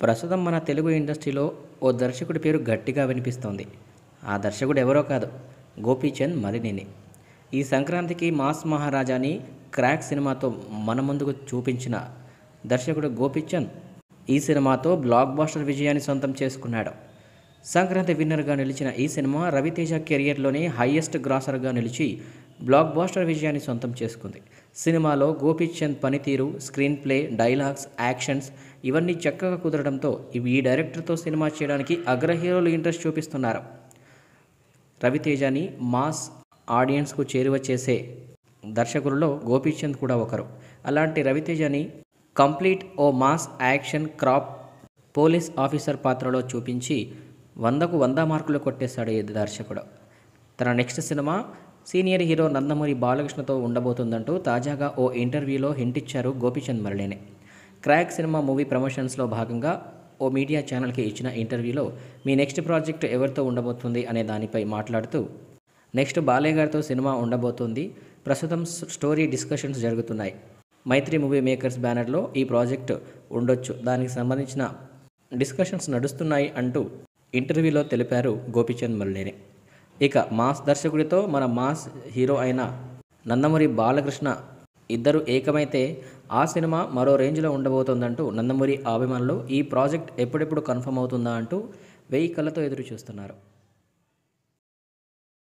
ప్రస్తుతం మన తెలుగు ఇండస్ట్రీలో ఓ దర్శకుడి పేరు గట్టిగా వినిపిస్తోంది ఆ దర్శకుడు ఎవరో కాదు గోపీచంద్ మరినేని ఈ సంక్రాంతికి మాస్ మహారాజాని క్రాక్ సినిమాతో మన ముందుకు చూపించిన దర్శకుడు గోపీచంద్ ఈ సినిమాతో బ్లాక్ బాస్టర్ విజయాన్ని సొంతం చేసుకున్నాడు సంక్రాంతి విన్నర్గా నిలిచిన ఈ సినిమా రవితేజ కెరియర్లోనే హైయెస్ట్ గ్రాసర్గా నిలిచి బ్లాక్ బాస్టర్ విజయాన్ని సొంతం చేసుకుంది సినిమాలో గోపీచంద్ పనితీరు స్క్రీన్ ప్లే డైలాగ్స్ యాక్షన్స్ ఇవన్నీ చక్కగా కుదరడంతో ఇవి ఈ డైరెక్టర్తో సినిమా చేయడానికి అగ్ర హీరోలు ఇంట్రెస్ట్ చూపిస్తున్నారు రవితేజని మాస్ ఆడియన్స్కు చేరువ చేసే దర్శకుల్లో గోపీచంద్ కూడా ఒకరు అలాంటి రవితేజని కంప్లీట్ ఓ మాస్ యాక్షన్ క్రాప్ పోలీస్ ఆఫీసర్ పాత్రలో చూపించి వందకు వంద మార్కులు కొట్టేశాడు ఈ దర్శకుడు తన next cinema senior hero Nandamuri బాలకృష్ణతో ఉండబోతుందంటూ తాజాగా ఓ ఇంటర్వ్యూలో హింటిచ్చారు గోపీచంద్ మరళేనే క్రాక్ సినిమా మూవీ ప్రమోషన్స్లో భాగంగా ఓ మీడియా ఛానల్కి ఇచ్చిన ఇంటర్వ్యూలో మీ నెక్స్ట్ ప్రాజెక్ట్ ఎవరితో ఉండబోతుంది అనే దానిపై మాట్లాడుతూ నెక్స్ట్ బాలయ్య గారితో సినిమా ఉండబోతుంది ప్రస్తుతం స్టోరీ డిస్కషన్స్ జరుగుతున్నాయి మైత్రి మూవీ మేకర్స్ బ్యానర్లో ఈ ప్రాజెక్ట్ ఉండొచ్చు దానికి సంబంధించిన డిస్కషన్స్ నడుస్తున్నాయి అంటూ ఇంటర్వ్యూలో తెలిపారు గోపీచంద్ మురళిని ఇక మాస్ దర్శకుడితో మన మాస్ హీరో అయిన నందమూరి బాలకృష్ణ ఇద్దరు ఏకమైతే ఆ సినిమా మరో రేంజ్లో ఉండబోతోందంటూ నందమూరి అభిమానులు ఈ ప్రాజెక్ట్ ఎప్పుడెప్పుడు కన్ఫర్మ్ అవుతుందా అంటూ వెయ్యి కళ్ళతో ఎదురు చూస్తున్నారు